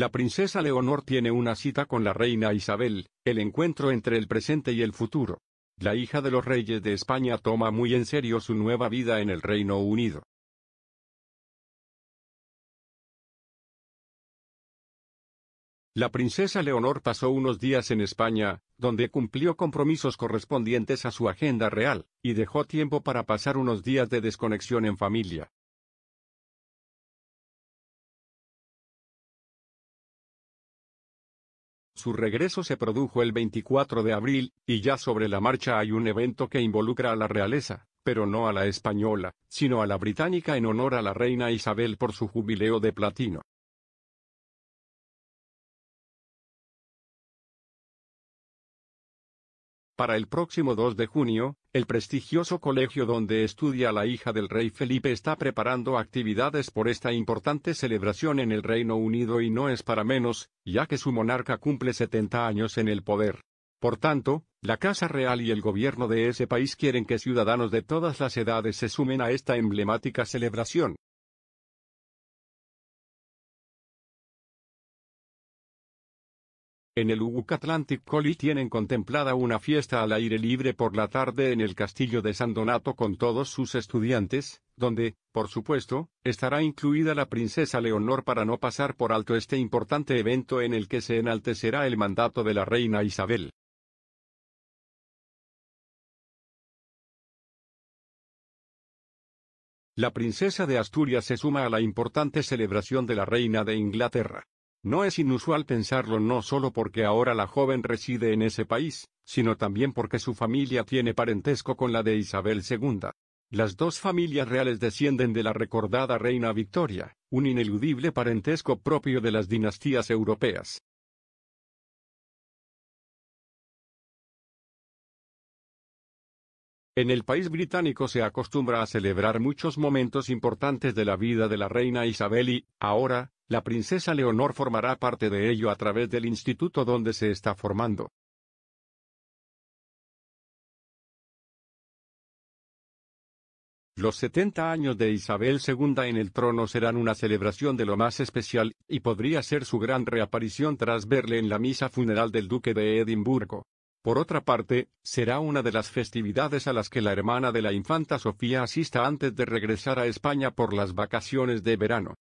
La princesa Leonor tiene una cita con la reina Isabel, el encuentro entre el presente y el futuro. La hija de los reyes de España toma muy en serio su nueva vida en el Reino Unido. La princesa Leonor pasó unos días en España, donde cumplió compromisos correspondientes a su agenda real, y dejó tiempo para pasar unos días de desconexión en familia. Su regreso se produjo el 24 de abril, y ya sobre la marcha hay un evento que involucra a la realeza, pero no a la española, sino a la británica en honor a la reina Isabel por su jubileo de platino. Para el próximo 2 de junio, el prestigioso colegio donde estudia la hija del rey Felipe está preparando actividades por esta importante celebración en el Reino Unido y no es para menos, ya que su monarca cumple 70 años en el poder. Por tanto, la Casa Real y el gobierno de ese país quieren que ciudadanos de todas las edades se sumen a esta emblemática celebración. En el Ubuc Atlantic College tienen contemplada una fiesta al aire libre por la tarde en el castillo de San Donato con todos sus estudiantes, donde, por supuesto, estará incluida la princesa Leonor para no pasar por alto este importante evento en el que se enaltecerá el mandato de la reina Isabel. La princesa de Asturias se suma a la importante celebración de la reina de Inglaterra. No es inusual pensarlo no solo porque ahora la joven reside en ese país, sino también porque su familia tiene parentesco con la de Isabel II. Las dos familias reales descienden de la recordada reina Victoria, un ineludible parentesco propio de las dinastías europeas. En el país británico se acostumbra a celebrar muchos momentos importantes de la vida de la reina Isabel y, ahora, la princesa Leonor formará parte de ello a través del instituto donde se está formando. Los 70 años de Isabel II en el trono serán una celebración de lo más especial, y podría ser su gran reaparición tras verle en la misa funeral del duque de Edimburgo. Por otra parte, será una de las festividades a las que la hermana de la infanta Sofía asista antes de regresar a España por las vacaciones de verano.